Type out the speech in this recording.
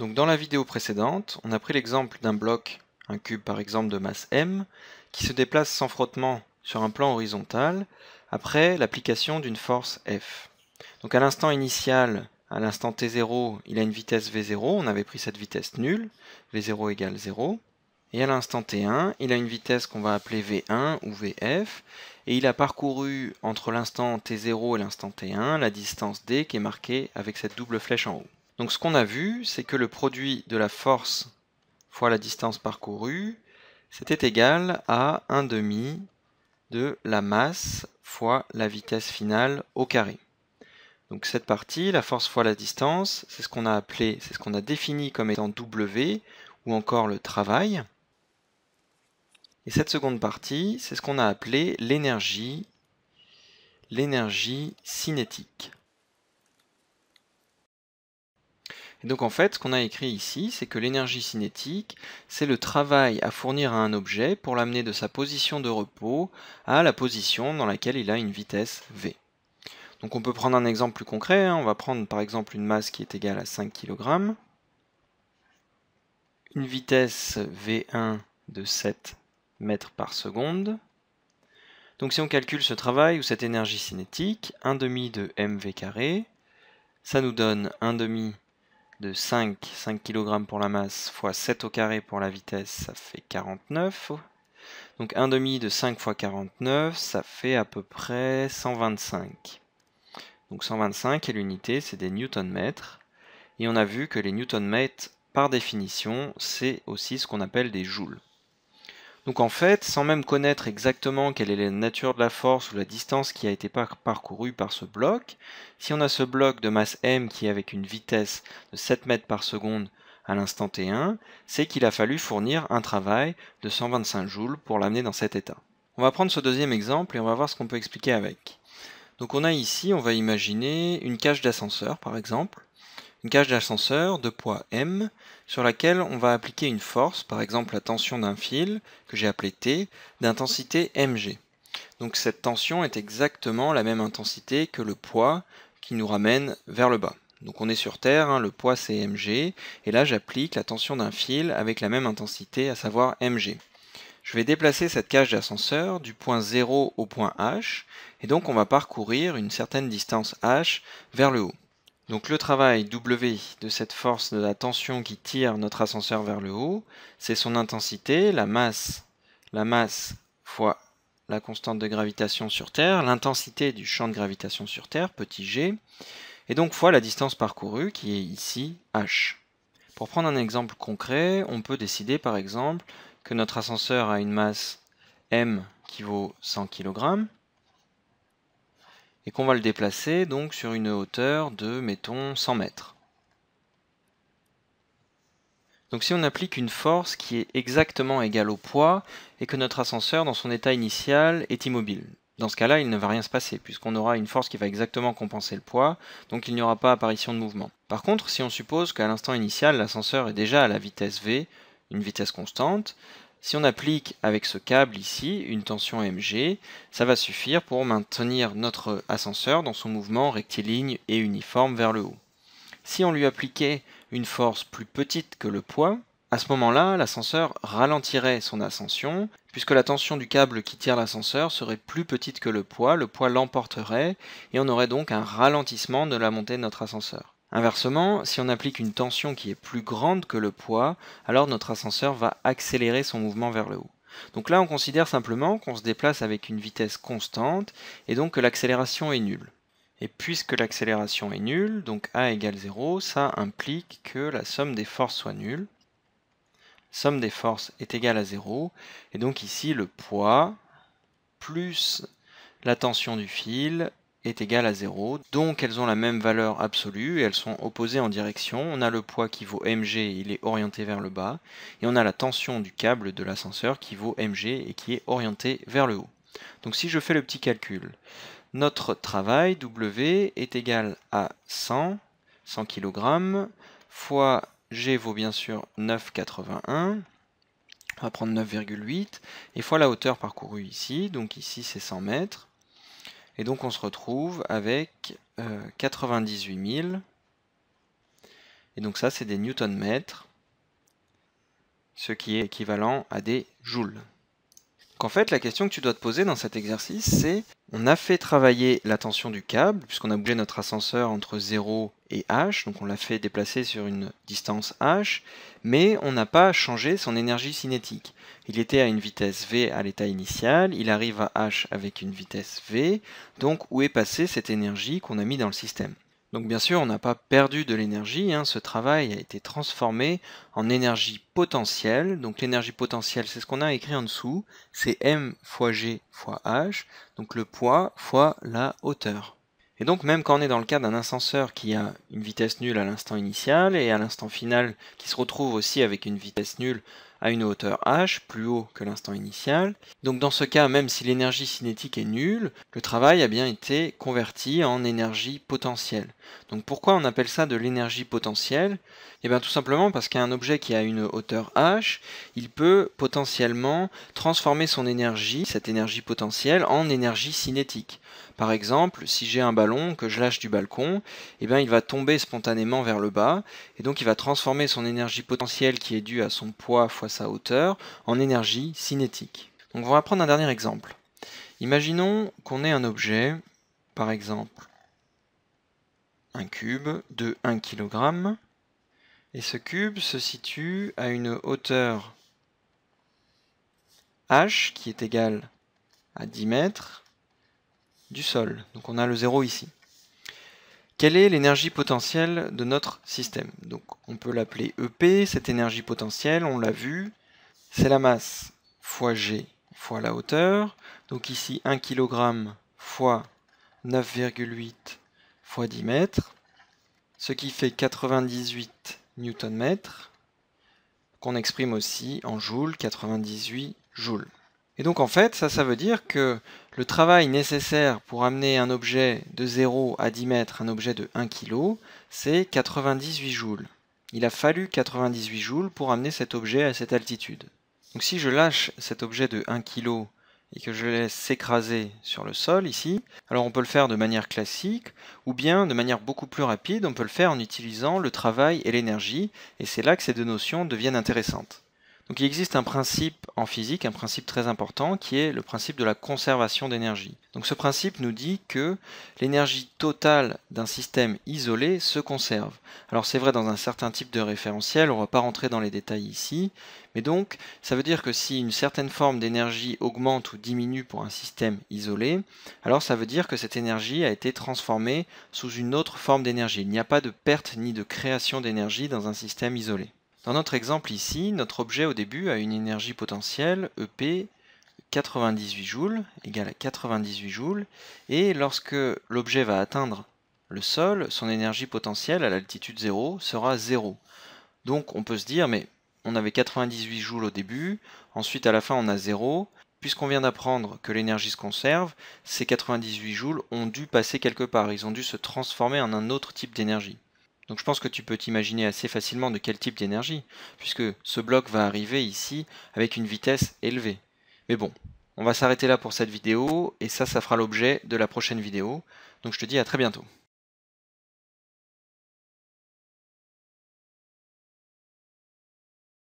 Donc dans la vidéo précédente, on a pris l'exemple d'un bloc, un cube par exemple de masse m, qui se déplace sans frottement sur un plan horizontal après l'application d'une force F. Donc à l'instant initial, à l'instant t0, il a une vitesse v0, on avait pris cette vitesse nulle, v0 égale 0. Et à l'instant t1, il a une vitesse qu'on va appeler v1 ou vf, et il a parcouru entre l'instant t0 et l'instant t1 la distance d qui est marquée avec cette double flèche en haut. Donc ce qu'on a vu, c'est que le produit de la force fois la distance parcourue, c'était égal à 1 demi de la masse fois la vitesse finale au carré. Donc cette partie, la force fois la distance, c'est ce qu'on a appelé, c'est ce qu'on a défini comme étant W ou encore le travail. Et cette seconde partie, c'est ce qu'on a appelé l'énergie, l'énergie cinétique. donc en fait, ce qu'on a écrit ici, c'est que l'énergie cinétique, c'est le travail à fournir à un objet pour l'amener de sa position de repos à la position dans laquelle il a une vitesse v. Donc on peut prendre un exemple plus concret, hein. on va prendre par exemple une masse qui est égale à 5 kg, une vitesse v1 de 7 mètres par seconde. Donc si on calcule ce travail ou cette énergie cinétique, 1 demi de mv ça nous donne 1 demi de 5, 5 kg pour la masse, fois 7 au carré pour la vitesse, ça fait 49. Donc 1 demi de 5 fois 49, ça fait à peu près 125. Donc 125 et l'unité, c'est des newton-mètres. Et on a vu que les newton-mètres, par définition, c'est aussi ce qu'on appelle des joules. Donc en fait, sans même connaître exactement quelle est la nature de la force ou la distance qui a été parcourue par ce bloc, si on a ce bloc de masse m qui est avec une vitesse de 7 mètres par seconde à l'instant T1, c'est qu'il a fallu fournir un travail de 125 joules pour l'amener dans cet état. On va prendre ce deuxième exemple et on va voir ce qu'on peut expliquer avec. Donc on a ici, on va imaginer une cage d'ascenseur par exemple, une cage d'ascenseur de poids M sur laquelle on va appliquer une force, par exemple la tension d'un fil, que j'ai appelé T, d'intensité mg. Donc cette tension est exactement la même intensité que le poids qui nous ramène vers le bas. Donc on est sur Terre, hein, le poids c'est mg, et là j'applique la tension d'un fil avec la même intensité, à savoir mg. Je vais déplacer cette cage d'ascenseur du point 0 au point H, et donc on va parcourir une certaine distance H vers le haut. Donc le travail W de cette force de la tension qui tire notre ascenseur vers le haut, c'est son intensité, la masse, la masse fois la constante de gravitation sur Terre, l'intensité du champ de gravitation sur Terre, petit g, et donc fois la distance parcourue qui est ici h. Pour prendre un exemple concret, on peut décider par exemple que notre ascenseur a une masse m qui vaut 100 kg et qu'on va le déplacer donc sur une hauteur de, mettons, 100 mètres. Donc si on applique une force qui est exactement égale au poids et que notre ascenseur dans son état initial est immobile, dans ce cas-là, il ne va rien se passer, puisqu'on aura une force qui va exactement compenser le poids, donc il n'y aura pas apparition de mouvement. Par contre, si on suppose qu'à l'instant initial, l'ascenseur est déjà à la vitesse v, une vitesse constante, si on applique avec ce câble ici une tension MG, ça va suffire pour maintenir notre ascenseur dans son mouvement rectiligne et uniforme vers le haut. Si on lui appliquait une force plus petite que le poids, à ce moment-là, l'ascenseur ralentirait son ascension, puisque la tension du câble qui tire l'ascenseur serait plus petite que le poids, le poids l'emporterait, et on aurait donc un ralentissement de la montée de notre ascenseur. Inversement, si on applique une tension qui est plus grande que le poids, alors notre ascenseur va accélérer son mouvement vers le haut. Donc là, on considère simplement qu'on se déplace avec une vitesse constante et donc que l'accélération est nulle. Et puisque l'accélération est nulle, donc A égale 0, ça implique que la somme des forces soit nulle. somme des forces est égale à 0, et donc ici le poids plus la tension du fil est égal à 0. Donc elles ont la même valeur absolue, elles sont opposées en direction. On a le poids qui vaut mg, il est orienté vers le bas. Et on a la tension du câble de l'ascenseur qui vaut mg et qui est orienté vers le haut. Donc si je fais le petit calcul, notre travail W est égal à 100, 100 kg, fois G vaut bien sûr 9,81, on va prendre 9,8, et fois la hauteur parcourue ici, donc ici c'est 100 mètres, et donc on se retrouve avec 98 euh, 000. Et donc ça, c'est des newton-mètres, ce qui est équivalent à des joules. Donc en fait, la question que tu dois te poser dans cet exercice, c'est on a fait travailler la tension du câble, puisqu'on a bougé notre ascenseur entre 0 et H, donc on l'a fait déplacer sur une distance H, mais on n'a pas changé son énergie cinétique. Il était à une vitesse V à l'état initial, il arrive à H avec une vitesse V, donc où est passée cette énergie qu'on a mis dans le système donc bien sûr, on n'a pas perdu de l'énergie, hein, ce travail a été transformé en énergie potentielle. Donc l'énergie potentielle, c'est ce qu'on a écrit en dessous, c'est m fois g fois h, donc le poids fois la hauteur. Et donc même quand on est dans le cas d'un ascenseur qui a une vitesse nulle à l'instant initial et à l'instant final qui se retrouve aussi avec une vitesse nulle à une hauteur h, plus haut que l'instant initial. Donc dans ce cas, même si l'énergie cinétique est nulle, le travail a bien été converti en énergie potentielle. Donc pourquoi on appelle ça de l'énergie potentielle Et eh bien tout simplement parce qu'un objet qui a une hauteur h, il peut potentiellement transformer son énergie, cette énergie potentielle, en énergie cinétique. Par exemple, si j'ai un ballon que je lâche du balcon, eh bien il va tomber spontanément vers le bas, et donc il va transformer son énergie potentielle qui est due à son poids fois sa hauteur en énergie cinétique. Donc on va prendre un dernier exemple. Imaginons qu'on ait un objet, par exemple un cube de 1 kg, et ce cube se situe à une hauteur h qui est égale à 10 mètres du sol. Donc on a le 0 ici. Quelle est l'énergie potentielle de notre système Donc on peut l'appeler EP, cette énergie potentielle, on l'a vu, c'est la masse fois G fois la hauteur. Donc ici 1 kg fois 9,8 fois 10 mètres, ce qui fait 98 newton-mètres, qu'on exprime aussi en joules, 98 joules. Et donc en fait, ça, ça veut dire que le travail nécessaire pour amener un objet de 0 à 10 mètres, un objet de 1 kg, c'est 98 joules. Il a fallu 98 joules pour amener cet objet à cette altitude. Donc si je lâche cet objet de 1 kg et que je laisse s'écraser sur le sol ici, alors on peut le faire de manière classique ou bien de manière beaucoup plus rapide, on peut le faire en utilisant le travail et l'énergie et c'est là que ces deux notions deviennent intéressantes. Donc il existe un principe en physique, un principe très important, qui est le principe de la conservation d'énergie. Donc ce principe nous dit que l'énergie totale d'un système isolé se conserve. Alors c'est vrai dans un certain type de référentiel, on ne va pas rentrer dans les détails ici, mais donc ça veut dire que si une certaine forme d'énergie augmente ou diminue pour un système isolé, alors ça veut dire que cette énergie a été transformée sous une autre forme d'énergie. Il n'y a pas de perte ni de création d'énergie dans un système isolé. Dans notre exemple ici, notre objet au début a une énergie potentielle EP 98 joules, égale à 98 joules, et lorsque l'objet va atteindre le sol, son énergie potentielle à l'altitude 0 sera 0. Donc on peut se dire, mais on avait 98 joules au début, ensuite à la fin on a 0, puisqu'on vient d'apprendre que l'énergie se conserve, ces 98 joules ont dû passer quelque part, ils ont dû se transformer en un autre type d'énergie. Donc je pense que tu peux t'imaginer assez facilement de quel type d'énergie, puisque ce bloc va arriver ici avec une vitesse élevée. Mais bon, on va s'arrêter là pour cette vidéo, et ça, ça fera l'objet de la prochaine vidéo. Donc je te dis à très bientôt.